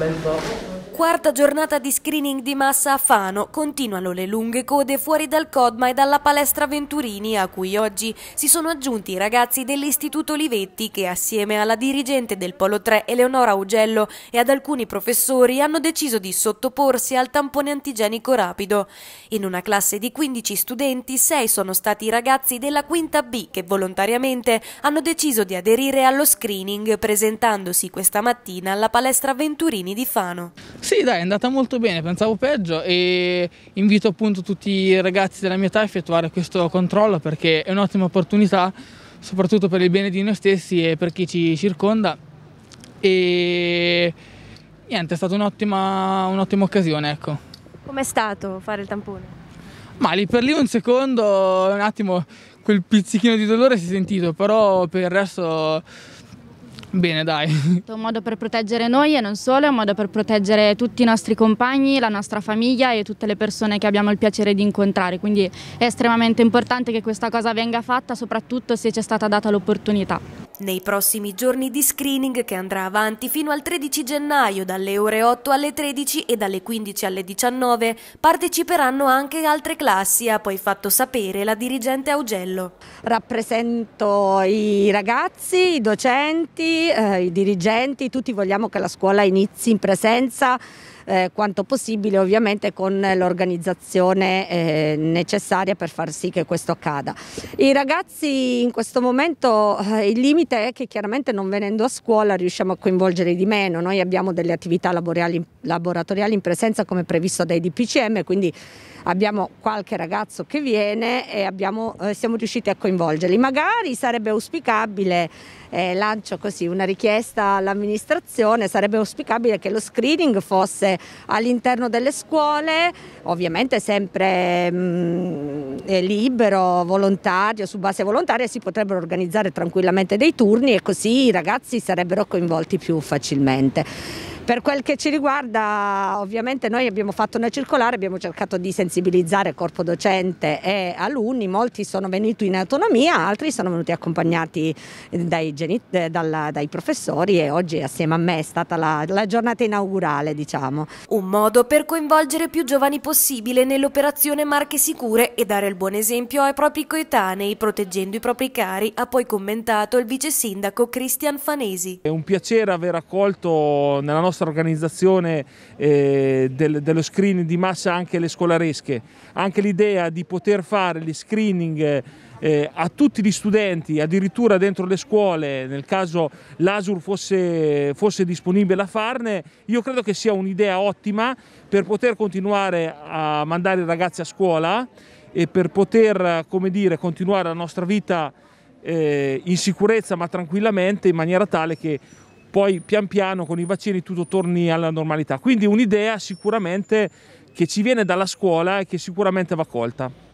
Même pas. quarta giornata di screening di massa a Fano continuano le lunghe code fuori dal Codma e dalla palestra Venturini a cui oggi si sono aggiunti i ragazzi dell'Istituto Olivetti che assieme alla dirigente del Polo 3 Eleonora Ugello e ad alcuni professori hanno deciso di sottoporsi al tampone antigenico rapido. In una classe di 15 studenti, 6 sono stati i ragazzi della quinta B che volontariamente hanno deciso di aderire allo screening presentandosi questa mattina alla palestra Venturini di Fano. Sì dai, è andata molto bene, pensavo peggio e invito appunto tutti i ragazzi della mia età a effettuare questo controllo perché è un'ottima opportunità soprattutto per il bene di noi stessi e per chi ci circonda e niente, è stata un'ottima, un'ottima occasione ecco. Com'è stato fare il tampone? Ma lì per lì un secondo, un attimo, quel pizzichino di dolore si è sentito, però per il resto Bene, dai. È un modo per proteggere noi e non solo, è un modo per proteggere tutti i nostri compagni, la nostra famiglia e tutte le persone che abbiamo il piacere di incontrare, quindi è estremamente importante che questa cosa venga fatta, soprattutto se ci è stata data l'opportunità. Nei prossimi giorni di screening che andrà avanti fino al 13 gennaio dalle ore 8 alle 13 e dalle 15 alle 19 parteciperanno anche altre classi, ha poi fatto sapere la dirigente Augello. Rappresento i ragazzi, i docenti, eh, i dirigenti, tutti vogliamo che la scuola inizi in presenza eh, quanto possibile ovviamente con l'organizzazione eh, necessaria per far sì che questo accada. I ragazzi in questo momento eh, il limite è che chiaramente non venendo a scuola riusciamo a coinvolgere di meno, noi abbiamo delle attività laboratoriali in presenza come previsto dai DPCM, quindi abbiamo qualche ragazzo che viene e abbiamo, eh, siamo riusciti a coinvolgerli. Magari sarebbe auspicabile eh, lancio così una richiesta all'amministrazione, sarebbe auspicabile che lo screening fosse all'interno delle scuole, ovviamente sempre mh, mm, eh, libero, volontario, su base volontaria, si potrebbero organizzare tranquillamente dei turni e così i ragazzi sarebbero coinvolti più facilmente. Per quel che ci riguarda ovviamente noi abbiamo fatto una circolare, abbiamo cercato di sensibilizzare corpo docente e alunni, molti sono venuti in autonomia, altri sono venuti accompagnati dai, eh, dalla, dai professori e oggi assieme a me è stata la, la giornata inaugurale diciamo. Un modo per coinvolgere più giovani possibile nell'operazione Marche Sicure e dare il buon esempio ai propri coetanei proteggendo i propri cari, ha poi commentato il vice sindaco Cristian Fanesi. È un piacere aver accolto nella nostra nostra organizzazione eh, del, dello screening di massa anche le scolaresche, anche l'idea di poter fare gli screening eh, a tutti gli studenti, addirittura dentro le scuole, nel caso l'ASUR fosse, fosse, disponibile a farne, io credo che sia un'idea ottima per poter continuare a mandare i ragazzi a scuola e per poter dire, continuare la nostra vita eh, in sicurezza ma tranquillamente in maniera tale che poi pian piano con i vaccini tutto torni alla normalità. Quindi un'idea sicuramente che ci viene dalla scuola e che sicuramente va colta.